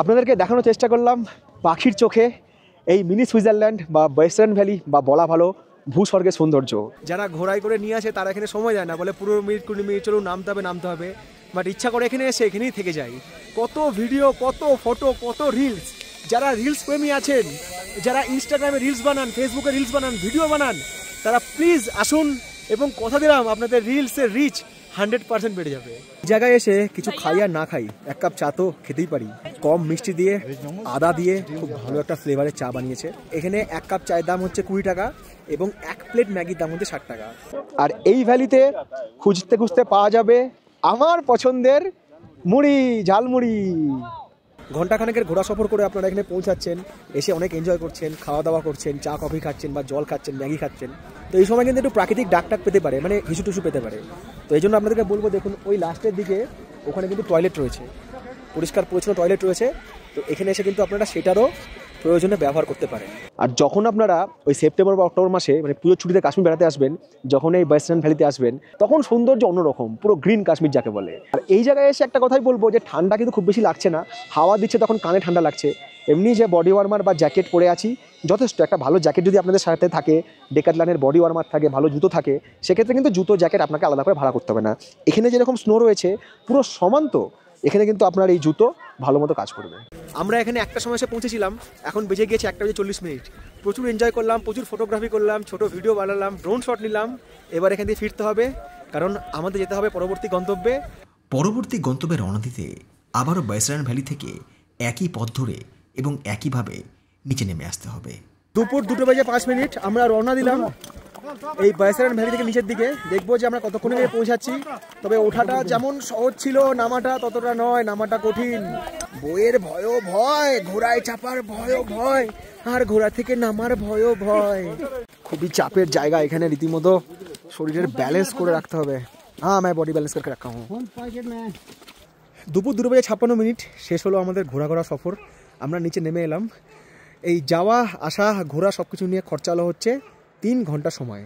আপনাদেরকে দেখানোর চেষ্টা করলাম পাখির চোখে এই মিনি সুইজারল্যান্ড বা ওয়েস্টার্ন ভ্যালি বা বলা ভালো ভূস্বর্গের সৌন্দর্য যারা ঘোড়াই করে নিয়ে আসে তারা এখানে সময় যায় না বলে পুরো মিনিট কুড়ি মিনিট চলুন নামতে হবে নামতে হবে বাট ইচ্ছা করে এখানে এসে এখানেই থেকে যাই কত ভিডিও কত ফটো কত রিলস যারা রিলস প্রেমী আছেন যারা ইনস্টাগ্রামে রিলস বানান ফেসবুকে রিলস বানান ভিডিও বানান তারা প্লিজ আসুন এবং কথা দিলাম আপনাদের রিলসের রিচ হান্ড্রেড পার্সেন্ট বেড়ে যাবে জায়গায় এসে কিছু খাই আর না খাই এক কাপ চা তো খেতেই পারি কম মিষ্টি দিয়ে আদা দিয়ে খুব ভালো একটা ফ্লেভারের চা বানিয়েছে এখানে এক কাপ চায়ের দাম হচ্ছে কুড়ি টাকা এবং এক প্লেট ম্যাগির দাম হচ্ছে ষাট টাকা আর এই ভ্যালিতে খুঁজতে খুঁজতে পাওয়া যাবে আমার পছন্দের মুড়ি ঝালমুড়ি ঘণ্টাখানেকের ঘোরা সফর করে আপনারা এখানে পৌঁছাচ্ছেন এসে অনেক এনজয় করছেন খাওয়া দাওয়া করছেন চা কফি খাচ্ছেন বা জল খাচ্ছেন ম্যাগি খাচ্ছেন তো এই সময় কিন্তু একটু প্রাকৃতিক ডাক ডাক পেতে পারে মানে হিসু টুসু পেতে পারে তো এই জন্য আপনাদেরকে বলবো দেখুন ওই লাস্টের দিকে ওখানে কিন্তু টয়লেট রয়েছে পরিষ্কার পরিচ্ছন্ন টয়লেট রয়েছে তো এখানে এসে কিন্তু আপনারা সেটারও প্রয়োজনে ব্যবহার করতে পারেন আর যখন আপনারা ওই সেপ্টেম্বর বা অক্টোবর মাসে মানে পুজোর ছুটিতে কাশ্মীর বেড়াতে আসবেন যখন এই ওয়েস্টার্ন ভ্যালিতে আসবেন তখন সৌন্দর্য অন্যরকম পুরো গ্রিন কাশ্মীর যাকে বলে আর এই জায়গায় এসে একটা কথাই বলবো যে ঠান্ডা কিন্তু খুব বেশি লাগছে না হাওয়া দিচ্ছে তখন কানে ঠান্ডা লাগছে এমনি যে বডি ওয়ার্মার বা জ্যাকেট পরে আছি যথেষ্ট একটা ভালো জ্যাকেট যদি আপনাদের সাথে থাকে ডেকাটলানের বডি ওয়ার্মার থাকে ভালো জুতো থাকে সেক্ষেত্রে কিন্তু জুতো জ্যাকেট আপনাকে আলাদা করে ভাড়া করতে হবে না এখানে যেরকম স্নো রয়েছে পুরো সমান্ত এখানে কিন্তু আপনার এই জুতো ভালো মতো কাজ করবে আমরা এখানে একটা সময় এসে পৌঁছেছিলাম এখন বেজে গিয়েছে একটা বেজে চল্লিশ মিনিট প্রচুর এনজয় করলাম প্রচুর ফটোগ্রাফি করলাম ছোট ভিডিও বানালাম ড্রোন শট নিলাম এবার এখান দিয়ে ফিরতে হবে কারণ আমাদের যেতে হবে পরবর্তী গন্তব্যে পরবর্তী গন্তব্যে রওনা দিতে আবারও বাইসরান ভ্যালি থেকে একই পথ ধরে এবং একইভাবে নিচে নেমে আসতে হবে দুপুর দুটো বাজে পাঁচ মিনিট আমরা রওনা দিলাম এই বয়সরান ভ্যালি থেকে নিচের দিকে দেখবো যে আমরা কতক্ষণে পৌঁছাচ্ছি তবে ওঠাটা যেমন সহজ ছিল নামাটা ততটা নয় নামাটা কঠিন বইয়ের ভয় ভয় ঘোড়ায় চাপার ভয় ভয় আর ঘোড়া থেকে নামার ভয় ভয় খুবই চাপের জায়গা এখানে রীতিমতো শরীরের ব্যালেন্স করে রাখতে হবে হ্যাঁ আমি বডি ব্যালেন্স করে রাখা হুম দুপুর দুটো বাজে ছাপ্পান্ন মিনিট শেষ হলো আমাদের ঘোরা ঘোরা সফর আমরা নিচে নেমে এলাম এই যাওয়া আসা ঘোরা সব কিছু নিয়ে খরচালো হচ্ছে তিন ঘন্টা সময়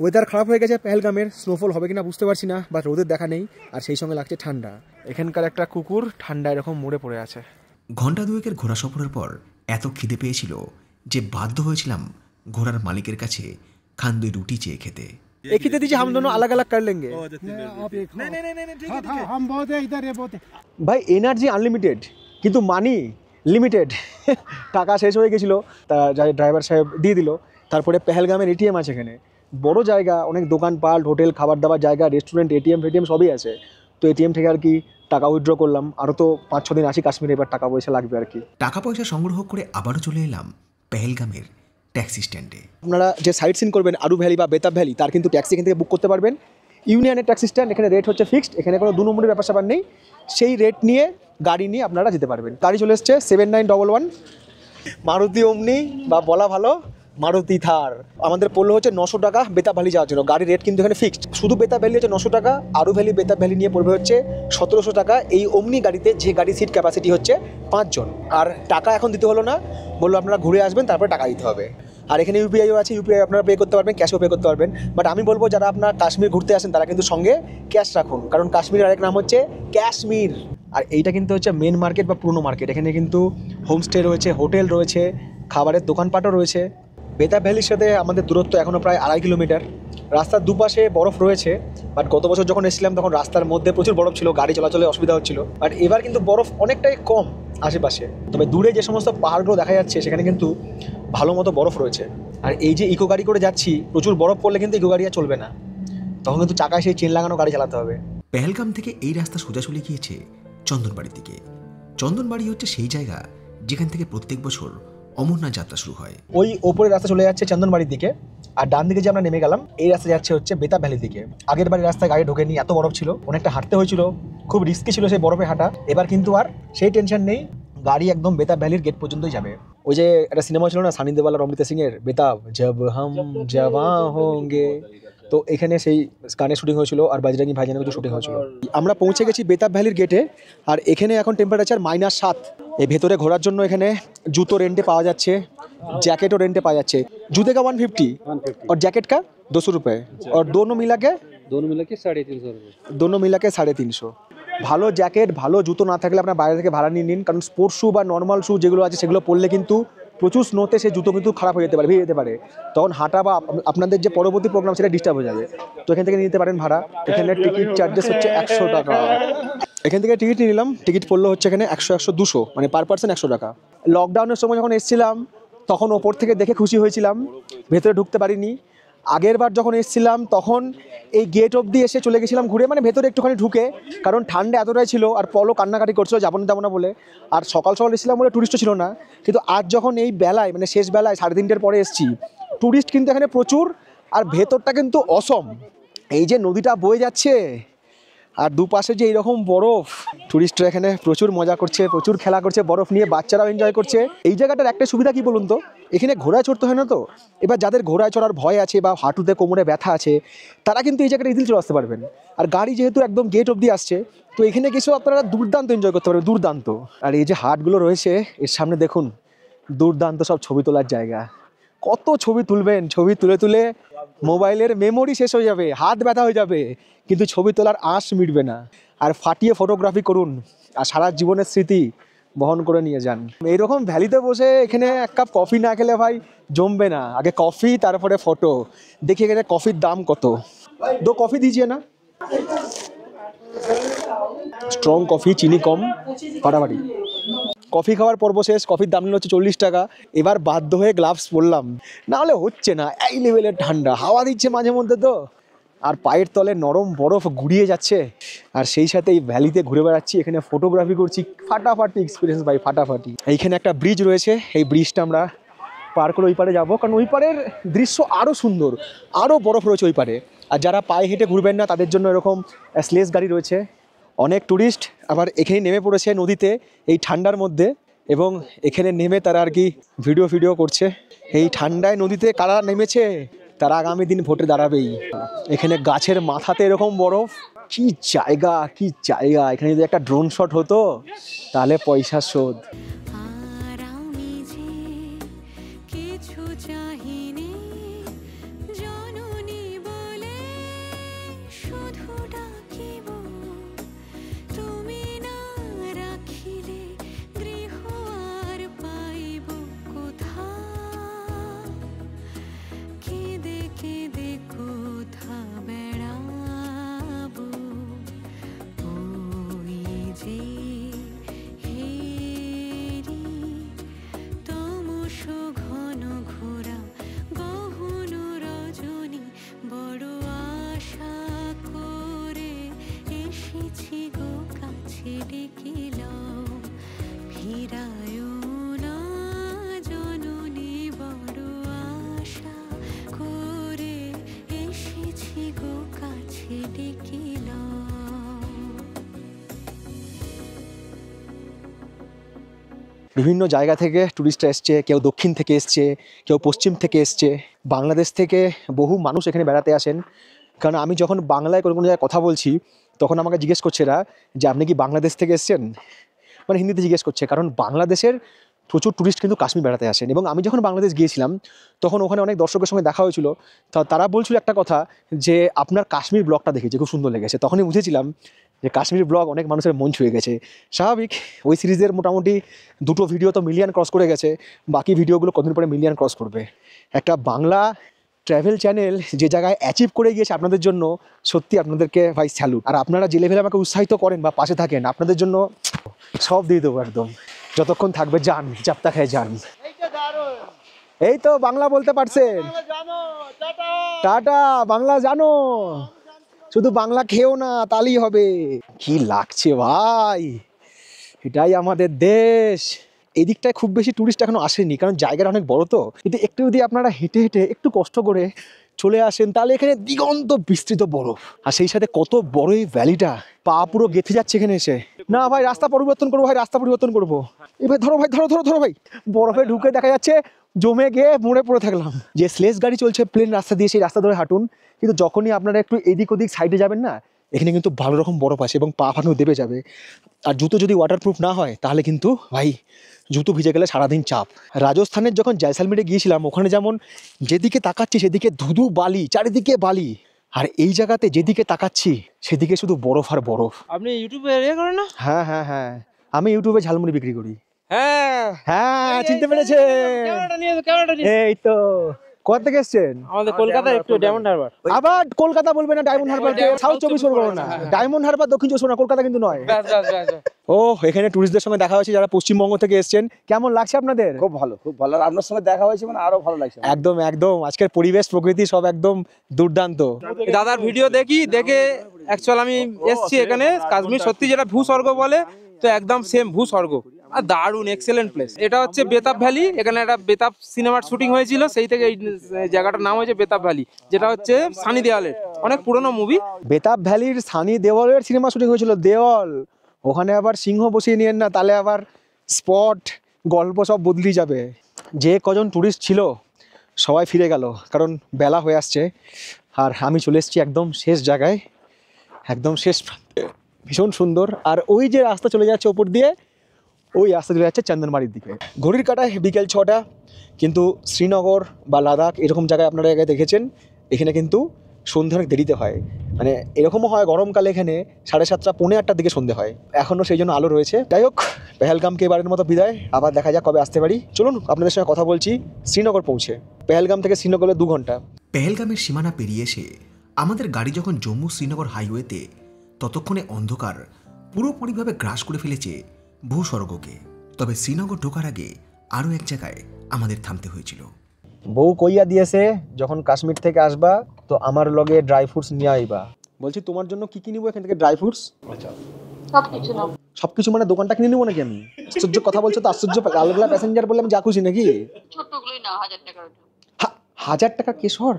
ওয়েদার খারাপ হয়ে গেছে পেহেলগামের স্নোফল হবে কিনা বুঝতে পারছি না বা রোদের দেখা নেই আর সেই সঙ্গে লাগছে ঠান্ডা এখানকার একটা কুকুর ঠান্ডা এরকম মরে পড়ে আছে ঘন্টা দুয়েকের ঘোড়া সফরের পর এত খিদে পেয়েছিল যে বাধ্য হয়েছিলাম ঘোড়ার মালিকের কাছে খান্দুই রুটি চেয়ে খেতে খেতে ही दीजिए हम दोनों अलग अलग कर আনলিমিটেড কিন্তু মানি লিমিটেড টাকা শেষ হয়ে গেছিলো তা ড্রাইভার সাহেব দিয়ে দিল তারপরে পেহেলগামের এটিএম আছে এখানে বড় জায়গা অনেক দোকানপাট হোটেল খাবার দাবার জায়গা রেস্টুরেন্ট এটিএম ফেটিএম সবই আছে তো এটিএম থেকে আর কি টাকা উইথড্র করলাম আরও তো পাঁচ ছদিন আসি কাশ্মীরে এবার টাকা পয়সা লাগবে আর কি টাকা পয়সা সংগ্রহ করে আবারও চলে এলাম পেহেলগামের ট্যাক্সি স্ট্যান্ডে আপনারা যে সাইট সিন করবেন আরু ভ্যালি বা বেতাব ভ্যালি তার কিন্তু ট্যাক্সি এখান থেকে বুক করতে পারবেন ইউনিয়নের ট্যাক্সি স্ট্যান্ড এখানে রেট হচ্ছে ফিক্সড এখানে কোনো দু নম্বরের ব্যাপার স্যাপার নেই সেই রেট নিয়ে গাড়ি নিয়ে আপনারা যেতে পারবেন গাড়ি চলে এসছে seven nine double one Maruti Omni বা বলা ভালো মারুতি থার আমাদের পড়লো হচ্ছে নশো টাকা বেতা ভ্যালি যাওয়ার জন্য গাড়ির রেট কিন্তু এখানে ফিক্সড শুধু বেতা ভ্যালি হচ্ছে নশো টাকা আরও ভ্যালি বেতা ভ্যালি নিয়ে পড়বে হচ্ছে সতেরোশো টাকা এই অমনি গাড়িতে যে গাড়ি সিট ক্যাপাসিটি হচ্ছে পাঁচজন আর টাকা এখন দিতে হলো না বললো আপনারা ঘুরে আসবেন তারপরে টাকা দিতে হবে আর এখানে ইউপিআইও আছে ইউপিআই আপনারা পে করতে পারবেন ক্যাশও পে করতে পারবেন বাট আমি বলবো যারা আপনার কাশ্মীর ঘুরতে আসেন তারা কিন্তু সঙ্গে ক্যাশ রাখুন কারণ কাশ্মীরের আরেক নাম হচ্ছে কাশ্মীর আর এইটা কিন্তু হচ্ছে মেন মার্কেট বা পুরনো মার্কেট এখানে কিন্তু হোমস্টে রয়েছে হোটেল রয়েছে খাবারের দোকানপাটও রয়েছে বেতা ভ্যালির সাথে আমাদের দূরত্ব এখনও প্রায় আড়াই কিলোমিটার রাস্তার দুপাশে বরফ রয়েছে বাট গত বছর যখন এসেছিলাম তখন রাস্তার মধ্যে প্রচুর বরফ ছিল গাড়ি চলাচলে অসুবিধা হচ্ছিল বাট এবার কিন্তু বরফ অনেকটাই কম আশেপাশে তবে দূরে যে সমস্ত পাহাড়গুলো দেখা যাচ্ছে সেখানে কিন্তু ভালো মতো বরফ রয়েছে আর এই যে ইকো গাড়ি করে যাচ্ছি প্রচুর বরফ পড়লে কিন্তু ইকো গাড়ি আর চলবে না তখন কিন্তু চাকায় সেই চেন লাগানো গাড়ি চালাতে হবে পেহেলগাম থেকে এই রাস্তা সোজা চলে গিয়েছে চন্দনবাড়ির দিকে চন্দনবাড়ি হচ্ছে সেই জায়গা যেখান থেকে প্রত্যেক বছর অমরনাথ যাত্রা শুরু হয় ওই ওপরের রাস্তা চলে যাচ্ছে চন্দনবাড়ির দিকে আর ডান দিকে যে আমরা নেমে গেলাম এই রাস্তা যাচ্ছে হচ্ছে বেতা ভ্যালির দিকে আগের বাড়ির রাস্তায় গাড়ি ঢোকেনি এত বরফ ছিল অনেকটা হাঁটতে হয়েছিল খুব রিস্কি ছিল সেই বরফে হাঁটা এবার কিন্তু আর সেই টেনশন নেই গাড়ি একদম বেতা ভ্যালির গেট পর্যন্তই যাবে ওই যে একটা সিনেমা ছিল না সানি দেওয়াল আর অমৃতা সিং এর বেতাব জব হাম জবা হোঙ্গে তো এখানে সেই গানের শুটিং হয়েছিল আর বাজরাঙ্গি ভাইজানের কিছু শুটিং হয়েছিল আমরা পৌঁছে গেছি বেতাব ভ্যালির গেটে আর এখানে এখন টেম্পারেচার মাইনাস সাত এই ভেতরে ঘোরার জন্য এখানে জুতো রেন্টে পাওয়া যাচ্ছে জ্যাকেটও রেন্টে পাওয়া যাচ্ছে জুতে কা ওয়ান ফিফটি আর জ্যাকেট কা দুশো রুপে আর দোনো और दोनों मिला के दोनों मिला के साढ़े ভালো জ্যাকেট ভালো জুতো না থাকলে আপনার বাইরে থেকে ভাড়া নিয়ে নিন কারণ স্পোর্টস শু বা নর্মাল শু যেগুলো আছে সেগুলো পরলে কিন্তু প্রচুর স্নোতে সেই জুতো কিন্তু খারাপ হয়ে যেতে পারে ভিড়ে যেতে পারে তখন হাঁটা বা আপনাদের যে পরবর্তী প্রোগ্রাম সেটা ডিস্টার্ব হয়ে যাবে তো এখান থেকে নিতে পারেন ভাড়া এখানে টিকিট চার্জেস হচ্ছে একশো টাকা এখান থেকে টিকিট নিলাম টিকিট পড়লো হচ্ছে এখানে একশো একশো দুশো মানে পার পার্সন একশো টাকা লকডাউনের সময় যখন এসেছিলাম তখন ওপর থেকে দেখে খুশি হয়েছিলাম ভেতরে ঢুকতে পারিনি আগের বার যখন এসেছিলাম তখন এই গেট অবধি এসে চলে গেছিলাম ঘুরে মানে ভেতরে একটুখানি ঢুকে কারণ ঠান্ডা এতটাই ছিল আর পলো কান্নাকাটি করছিল যাবো না যাবো না বলে আর সকাল সকাল এসেছিলাম বলে টুরিস্টও ছিল না কিন্তু আজ যখন এই বেলায় মানে শেষ বেলায় সাড়ে তিনটের পরে এসেছি টুরিস্ট কিন্তু এখানে প্রচুর আর ভেতরটা কিন্তু অসম এই যে নদীটা বয়ে যাচ্ছে আর দুপাশে যে এইরকম বরফ টুরিস্টরা এখানে প্রচুর মজা করছে প্রচুর খেলা করছে বরফ নিয়ে বাচ্চারাও এনজয় করছে এই জায়গাটার একটা সুবিধা কি বলুন তো এখানে ঘোড়ায় চড়তে হয় না তো এবার যাদের ঘোড়ায় চড়ার ভয় আছে বা হাঁটুতে কোমরে ব্যথা আছে তারা কিন্তু এই জায়গাটা ইজিলি চলে আসতে পারবেন আর গাড়ি যেহেতু একদম গেট অবধি আসছে তো এখানে কিছু আপনারা দুর্দান্ত এনজয় করতে পারবেন দুর্দান্ত আর এই যে হাটগুলো রয়েছে এর সামনে দেখুন দুর্দান্ত সব ছবি তোলার জায়গা কত ছবি তুলবেন ছবি তুলে তুলে মোবাইলের মেমোরি শেষ হয়ে যাবে হাত ব্যথা হয়ে যাবে কিন্তু ছবি তোলার আঁশ মিটবে না আর ফাটিয়ে ফটোগ্রাফি করুন আর সারা জীবনের স্মৃতি বহন করে নিয়ে যান এইরকম ভ্যালিতে বসে এখানে এক কাপ কফি না খেলে ভাই জমবে না আগে কফি তারপরে ফটো দেখি এখানে কফির দাম কত দো কফি দিজিয়ে না স্ট্রং কফি চিনি কম পাড়াবাড়ি কফি খাওয়ার পর্ব শেষ কফির দাম নিল হচ্ছে চল্লিশ টাকা এবার বাধ্য হয়ে গ্লাভস পরলাম নাহলে হচ্ছে না এই লেভেলের ঠান্ডা হাওয়া দিচ্ছে মাঝে মধ্যে তো আর পায়ের তলে নরম বরফ ঘুরিয়ে যাচ্ছে আর সেই সাথে এই ভ্যালিতে ঘুরে বেড়াচ্ছি এখানে ফটোগ্রাফি করছি ফাটাফাটি এক্সপিরিয়েন্স ভাই ফাটাফাটি এইখানে একটা ব্রিজ রয়েছে এই ব্রিজটা আমরা পার করে ওই পারে যাবো কারণ ওই পারের দৃশ্য আরও সুন্দর আরও বরফ রয়েছে ওই পারে আর যারা পায়ে হেঁটে ঘুরবেন না তাদের জন্য এরকম স্লেস গাড়ি রয়েছে অনেক ট্যুরিস্ট আবার এখানে নেমে পড়েছে নদীতে এই ঠান্ডার মধ্যে এবং এখানে নেমে তারা আর কি ভিডিও ভিডিও করছে এই ঠান্ডায় নদীতে কারা নেমেছে তারা আগামী দিন ভোটে দাঁড়াবেই এখানে গাছের মাথাতে এরকম বরফ কি জায়গা কি জায়গা এখানে যদি একটা ড্রোন শট হতো তাহলে পয়সা শোধ বিভিন্ন জায়গা থেকে ট্যুরিস্টরা এসছে কেউ দক্ষিণ থেকে এসছে কেউ পশ্চিম থেকে এসছে বাংলাদেশ থেকে বহু মানুষ এখানে বেড়াতে আসেন কারণ আমি যখন বাংলায় কোনো কোনো জায়গায় কথা বলছি তখন আমাকে জিজ্ঞেস করছে এরা যে আপনি কি বাংলাদেশ থেকে এসছেন মানে হিন্দিতে জিজ্ঞেস করছে কারণ বাংলাদেশের প্রচুর ট্যুরিস্ট কিন্তু কাশ্মীর বেড়াতে আসেন এবং আমি যখন বাংলাদেশ গিয়েছিলাম তখন ওখানে অনেক দর্শকের সঙ্গে দেখা হয়েছিল তা তারা বলছিল একটা কথা যে আপনার কাশ্মীর ব্লগটা দেখেছে খুব সুন্দর লেগেছে তখনই বুঝেছিলাম যে কাশ্মীর ব্লগ অনেক মানুষের মন ছুঁয়ে গেছে স্বাভাবিক ওই সিরিজের মোটামুটি দুটো ভিডিও তো মিলিয়ন ক্রস করে গেছে বাকি ভিডিওগুলো কতদিন পরে মিলিয়ন ক্রস করবে একটা বাংলা ট্র্যাভেল চ্যানেল যে জায়গায় অ্যাচিভ করে গিয়েছে আপনাদের জন্য সত্যি আপনাদেরকে ভাই স্যালুট আর আপনারা যে লেভেলে আমাকে উৎসাহিত করেন বা পাশে থাকেন আপনাদের জন্য সব দিয়ে দেবো একদম যতক্ষণ থাকবে যান চাপটা খেয়ে যান এই তো বাংলা বলতে পারছেন টাটা বাংলা জানো শুধু বাংলা খেও না তালি হবে কি লাগছে ভাই এটাই আমাদের দেশ এদিকটায় খুব বেশি টুরিস্ট এখনো আসেনি কারণ জায়গাটা অনেক বড় তো কিন্তু একটু যদি আপনারা হেঁটে হেঁটে একটু কষ্ট করে চলে আসেন তাহলে এখানে দিগন্ত বিস্তৃত বরফ আর সেই সাথে কত বড় এই ভ্যালিটা পা পুরো গেঁথে যাচ্ছে এখানে এসে না ভাই রাস্তা পরিবর্তন করবো ভাই রাস্তা পরিবর্তন করবো এবার ধরো ভাই ধরো ধরো ধরো ভাই বরফে ঢুকে দেখা যাচ্ছে জমে গিয়ে মরে পড়ে থাকলাম যে স্লেস গাড়ি চলছে প্লেন রাস্তা দিয়ে সেই রাস্তা ধরে হাঁটুন কিন্তু যখনই আপনারা একটু এদিক ওদিক সাইডে যাবেন না এখানে কিন্তু ভালো রকম বরফ আছে এবং পা ফানো দেবে যাবে আর জুতো যদি ওয়াটারপ্রুফ না হয় তাহলে কিন্তু ভাই জুতো ভিজে গেলে সারাদিন চাপ রাজস্থানের যখন জয়সালমিরে গিয়েছিলাম ওখানে যেমন যেদিকে তাকাচ্ছি সেদিকে ধুধু বালি চারিদিকে বালি আর এই জায়গাতে যেদিকে তাকাচ্ছি সেদিকে শুধু বরফ আর বরফ আপনি ইউটিউবে ইয়ে না হ্যাঁ হ্যাঁ হ্যাঁ আমি ইউটিউবে ঝালমুড়ি বিক্রি করি হ্যাঁ। হ্যাঁ, চিনতে কোথা থেকে আবার কলকাতা বলবেন ডায়মন্ড হারবার ডায়মন্ড হারবার দক্ষিণ কলকাতা কিন্তু টুরিস্টদের সঙ্গে দেখা হয়েছে যারা পশ্চিমবঙ্গ থেকে এসছেন কেমন লাগছে আপনাদের খুব ভালো খুব ভালো আপনার সঙ্গে দেখা হয়েছে মানে আরো ভালো লাগছে একদম একদম আজকের পরিবেশ প্রকৃতি সব একদম দুর্দান্ত দাদার ভিডিও দেখি দেখে অ্যাকচুয়াল আমি এসছি এখানে কাশ্মীর সত্যি যেটা ভূস্বর্গ বলে তো একদম সেম ভূস্বর্গ আর দারুণ এক্সেলেন্ট প্লেস এটা হচ্ছে বেতাব ভ্যালি এখানে একটা বেতাব সিনেমার শুটিং হয়েছিল সেই থেকে এই জায়গাটার নাম হয়েছে বেতাব ভ্যালি যেটা হচ্ছে সানি দেওয়ালের অনেক পুরনো মুভি বেতাব ভ্যালির সানি দেওয়ালের সিনেমা শুটিং হয়েছিল দেওয়াল ওখানে আবার সিংহ বসিয়ে নিয়েন না তাহলে আবার স্পট গল্প সব বদলি যাবে যে কজন ট্যুরিস্ট ছিল সবাই ফিরে গেল কারণ বেলা হয়ে আসছে আর আমি চলে এসেছি একদম শেষ জায়গায় একদম শেষ প্রান্তে ভীষণ সুন্দর আর ওই যে রাস্তা চলে যাচ্ছে ওপর দিয়ে ওই রাস্তা চলে যাচ্ছে চন্দনবাড়ির দিকে ঘড়ির কাটায় বিকেল ছটা কিন্তু শ্রীনগর বা লাদাখ এরকম জায়গায় আপনারা আগে দেখেছেন এখানে কিন্তু সন্ধে অনেক দেরিতে হয় মানে এরকমও হয় গরমকালে এখানে সাড়ে সাতটা পৌনে আটটার দিকে সন্ধে হয় এখনও সেই জন্য আলো রয়েছে যাই হোক পেহেলগামকে এবারের মতো বিদায় আবার দেখা যাক কবে আসতে পারি চলুন আপনাদের সঙ্গে কথা বলছি শ্রীনগর পৌঁছে পেহেলগাম থেকে শ্রীনগরে দু ঘন্টা পেহেলগামের সীমানা পেরিয়ে এসে আমাদের গাড়ি যখন জম্মু শ্রীনগর হাইওয়েতে ততক্ষণে অন্ধকার পুরোপুরিভাবে গ্রাস করে ফেলেছে ভূস্বর্গকে তবে শ্রীনগর ঢোকার আগে আরও এক জায়গায় আমাদের থামতে হয়েছিল বউ কইয়া দিয়েছে যখন কাশ্মীর থেকে আসবা তো আমার লগে ড্রাই ফ্রুটস নিয়ে আইবা বলছি তোমার জন্য কি কি নিবো এখান থেকে ড্রাই ফ্রুটস আচ্ছা। সবকিছু মানে দোকানটা কিনে নিবো নাকি আমি আশ্চর্য কথা বলছো তো আশ্চর্য আলগলা প্যাসেঞ্জার বললাম যা খুশি নাকি হাজার টাকা কেশর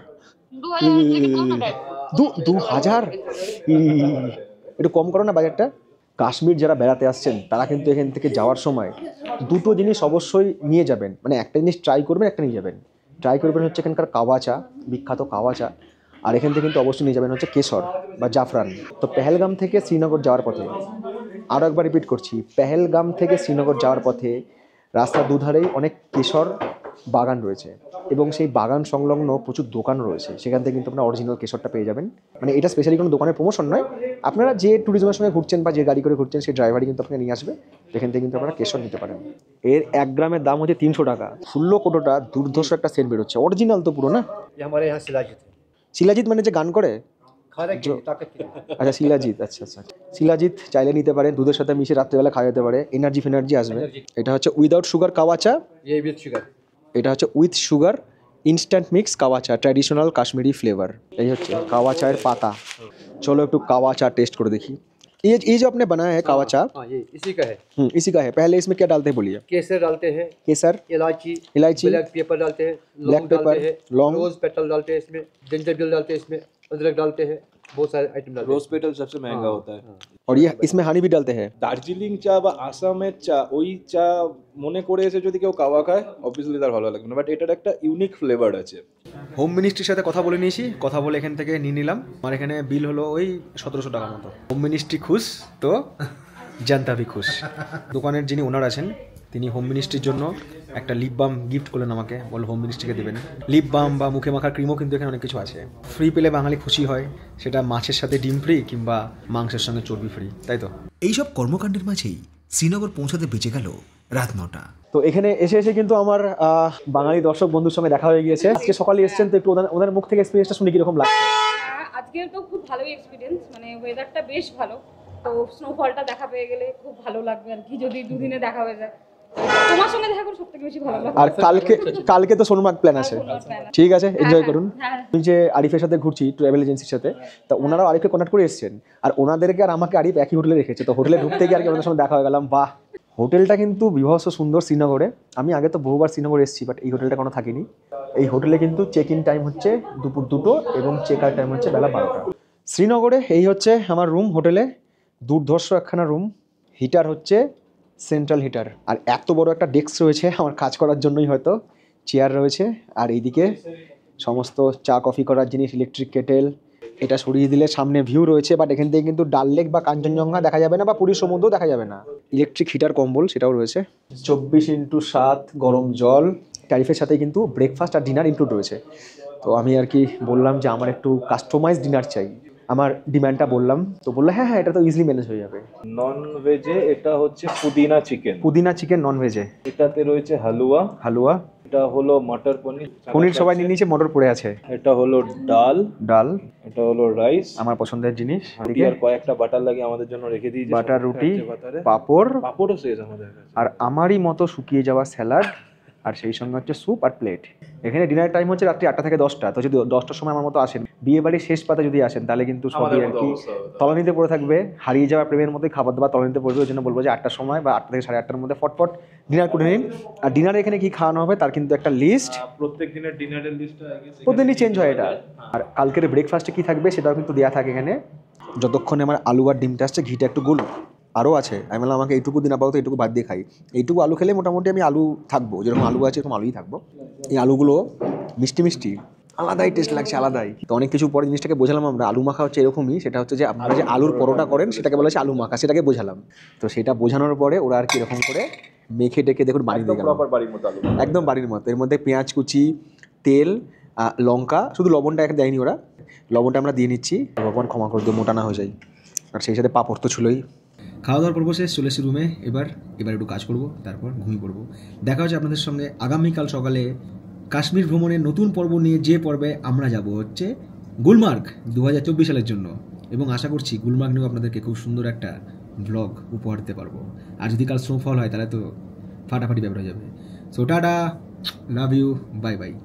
দু হাজার একটু কম করো না বাজারটা কাশ্মীর যারা বেড়াতে আসছেন তারা কিন্তু এখান থেকে যাওয়ার সময় দুটো জিনিস অবশ্যই নিয়ে যাবেন মানে একটা জিনিস ট্রাই করবেন একটা নিয়ে যাবেন ট্রাই করবেন হচ্ছে এখানকার কাওয়া চা বিখ্যাত কাওয়া চা আর এখান থেকে কিন্তু অবশ্যই নিয়ে যাবেন হচ্ছে কেশর বা জাফরান তো পেহেলগাম থেকে শ্রীনগর যাওয়ার পথে আরও একবার রিপিট করছি পেহেলগাম থেকে শ্রীনগর যাওয়ার পথে রাস্তা দুধারেই অনেক কেশর বাগান রয়েছে এবং সেই বাগান সংলগ্ন প্রচুর দোকান রয়েছে সেখান থেকে কিন্তু আপনার অরিজিনাল কেশরটা পেয়ে যাবেন মানে এটা স্পেশালি কোনো দোকানের প্রমোশন নয় আপনারা যে ট্যুরিজমের সঙ্গে ঘুরছেন বা যে গাড়ি করে ঘুরছেন সেই ড্রাইভারই কিন্তু আপনাকে নিয়ে আসবে সেখান থেকে কিন্তু আপনারা কেশর নিতে পারেন এর এক গ্রামের দাম হচ্ছে তিনশো টাকা ষোলো কোটোটা দুর্ধর্ষ একটা সেন্ট বেরোচ্ছে অরিজিনাল তো পুরো না শিলাজিৎ শিলাজিৎ মানে যে গান করে আচ্ছা শিলাজিৎ আচ্ছা আচ্ছা শিলাজিৎ চাইলে নিতে পারেন দুধের সাথে মিশে রাত্রেবেলা খাওয়া যেতে পারে এনার্জি ফেনার্জি আসবে এটা হচ্ছে উইদাউট সুগার কাওয়াচা সুগার এটা হচ্ছে with sugar instant mix kahwa চা ট্র্যাডিশনাল কাশ্মীরি ফ্লেভার এই হচ্ছে কাওয়া চায়ের পাতা চলো একটু কাওয়া চা টেস্ट कर देखिए ये ये जो आपने बनाया है कावा चा इसी का है इसी का है पहले इसमें क्या डालते हैं बोलिए केसर डालते हैं केसर इलायची इलायची ब्लैक पेपर डालते हैं डालते हैं लौंग रोज पेटल डालते हैं इसमें जिंजर डालते हैं इसमें अदरक डालते हैं बहुत सारे आइटम डालते रोज पेटल सबसे महंगा होता है और ये इसमें হানি भी ডালতে हैं দার্জিলিং চা বা আসামের চা ওই চা মনে করে এসে যদি কেউ কাওয়া খায় অবভিয়াসলি তার ভালো লাগবে না বাট এটার একটা ইউনিক ফ্লেভার আছে হোম মিনিস্ট্রির সাথে কথা বলে নিয়েছি কথা বলে এখান থেকে নিয়ে নিলাম আমার এখানে বিল হলো ওই সতেরোশো টাকার মতো হোম মিনিস্ট্রি খুশ তো জানতাবি খুশ দোকানের যিনি ওনার আছেন তিনি হোম মিনিস্ট্রির জন্য একটা লিপ বাম গিফট করলেন আমাকে বল হোম মিনিস্ট্রিকে দেবেন লিপ বাম বা মুখে মাখার ক্রিমও কিন্তু এখানে অনেক কিছু আছে ফ্রি পেলে বাঙালি খুশি হয় সেটা মাছের সাথে ডিম ফ্রি কিংবা মাংসের সঙ্গে চর্বি ফ্রি তাই তো এইসব কর্মকাণ্ডের মাঝেই শ্রীনগর পৌঁছাতে বেঁচে গেল রাত নটা তো এখানে এসে এসে কিন্তু আমার বাঙালি দর্শক বন্ধুর সঙ্গে দেখা হয়ে গিয়েছে আজকে সকালে এসছেন তো একটু ওনার মুখ থেকে এক্সপিরিয়েন্সটা শুনে কিরকম লাগছে আজকের তো খুব ভালোই এক্সপিরিয়েন্স মানে ওয়েদারটা বেশ ভালো তো স্নোফলটা দেখা পেয়ে গেলে খুব ভালো লাগবে আর কি যদি দুদিনে দেখা হয়ে যায় আর কালকে কালকে তো সোনমার্গ প্ল্যান আছে ঠিক আছে এনজয় হ্যাঁ, হ্যাঁ, করুন হ্যাঁ। আমি যে আরিফের সাথে ঘুরছি ট্রাভেল এজেন্সির সাথে তা ওনারাও আরিফকে কন্ট্যাক্ট করে এসেছেন আর ওনাদেরকে আর আমাকে আরিফ একই হোটেলে রেখেছে তো হোটেলে ঢুকতে গিয়ে আর কি ওনাদের সঙ্গে দেখা হয়ে গেলাম বাহ হোটেলটা কিন্তু বিভৎস সুন্দর শ্রীনগরে আমি আগে তো বহুবার শ্রীনগরে এসেছি বাট এই হোটেলটা কোনো থাকিনি এই হোটেলে কিন্তু চেক ইন টাইম হচ্ছে দুপুর দুটো এবং চেক আউট টাইম হচ্ছে বেলা বারোটা শ্রীনগরে এই হচ্ছে আমার রুম হোটেলে দুর্ধর্ষ একখানা রুম হিটার হচ্ছে সেন্ট্রাল হিটার আর এত বড় একটা ডেস্ক রয়েছে আমার কাজ করার জন্যই হয়তো চেয়ার রয়েছে আর এইদিকে সমস্ত চা কফি করার জিনিস ইলেকট্রিক কেটেল এটা সরিয়ে দিলে সামনে ভিউ রয়েছে বাট এখান থেকে কিন্তু ডাল লেক বা কাঞ্চনজঙ্ঘা দেখা যাবে না বা পুরী সমুদ্র দেখা যাবে না ইলেকট্রিক হিটার কম্বল সেটাও রয়েছে চব্বিশ ইন্টু সাত গরম জল ট্যারিফের সাথে কিন্তু ব্রেকফাস্ট আর ডিনার ইনক্লুড রয়েছে তো আমি আর কি বললাম যে আমার একটু কাস্টমাইজ ডিনার চাই আমার ডিমান্ডটা বললাম তো বললো হ্যাঁ হ্যাঁ এটা তো ইজিলি ম্যানেজ হয়ে যাবে নন ভেজে এটা হচ্ছে পুদিনা চিকেন পুদিনা চিকেন নন ভেজে এটাতে রয়েছে হালুয়া হালুয়া এটা হলো মটর পনির পনির সবাই নিয়ে নিয়েছে মটর পড়ে আছে এটা হলো ডাল ডাল এটা হলো রাইস আমার পছন্দের জিনিস আর কয়েকটা বাটার লাগে আমাদের জন্য রেখে দিয়েছি বাটার রুটি পাপড় পাপড়ও শেষ আমাদের আর আমারই মতো শুকিয়ে যাওয়া স্যালাড আর সেই সঙ্গে হচ্ছে স্যুপ আর প্লেট এখানে ডিনার টাইম হচ্ছে রাত্রি আটটা থেকে দশটা তো যদি দশটার সময় আমার মতো আসেন বিয়ে বাড়ির শেষ পাতা যদি আসেন তাহলে কিন্তু সবই আর কি তলানিতে পড়ে থাকবে হারিয়ে যাওয়া প্রেমের মধ্যে খাবার দাবার তলানিতে পড়বে ওই জন্য বলবো যে আটটার সময় বা আটটা থেকে সাড়ে আটটার মধ্যে ফটফট ডিনার করে নিন আর ডিনারে এখানে কি খাওয়ানো হবে তার কিন্তু একটা লিস্ট প্রত্যেক দিনের ডিনারের লিস্ট প্রতিদিনই চেঞ্জ হয় এটা হ্যাঁ। আর কালকের ব্রেকফাস্টে কি থাকবে সেটাও কিন্তু দেওয়া থাকে এখানে যতক্ষণে আমার আলু আর ডিমটা আসছে ঘিটা একটু গলুক আরও আছে আমি বললাম আমাকে এইটুকু দিন আপাতত এইটুকু বাদ দিয়ে খাই এইটুকু আলু খেলে মোটামুটি আমি আলু থাকবো যেরকম আলু আছে এরকম আলুই থাকবো এই আলুগুলো মিষ্টি মিষ্টি আলাদাই টেস্ট লাগছে আলাদাই তো অনেক কিছু পরে জিনিসটাকে বোঝালাম আমরা আলু মাখা হচ্ছে এরকমই সেটা হচ্ছে যে আপনারা যে আলুর পরোটা করেন সেটাকে বলা আলু মাখা সেটাকে বোঝালাম তো সেটা বোঝানোর পরে ওরা আর কি এরকম করে মেখে ডেকে দেখুন বানিয়ে দিয়ে একদম বাড়ির মতো এর মধ্যে পেঁয়াজ কুচি তেল লঙ্কা শুধু লবণটা একটা দেয়নি ওরা লবণটা আমরা দিয়ে নিচ্ছি ভগবান ক্ষমা করে দিয়ে মোটা না হয়ে যায় আর সেই সাথে পাপড় তো ছিলই খাওয়া দাওয়ার পর্ব শেষ চলে এসেছি রুমে এবার এবার একটু কাজ করব তারপর ঘুমিয়ে পড়ব দেখা হচ্ছে আপনাদের সঙ্গে আগামীকাল সকালে কাশ্মীর ভ্রমণের নতুন পর্ব নিয়ে যে পর্বে আমরা যাব হচ্ছে গুলমার্গ দু সালের জন্য এবং আশা করছি গুলমার্গ নিয়েও আপনাদেরকে খুব সুন্দর একটা ব্লগ উপহার দিতে পারবো আর যদি কাল স্নোফল হয় তাহলে তো ফাটাফাটি ব্যাপার হয়ে যাবে so tata love you bye by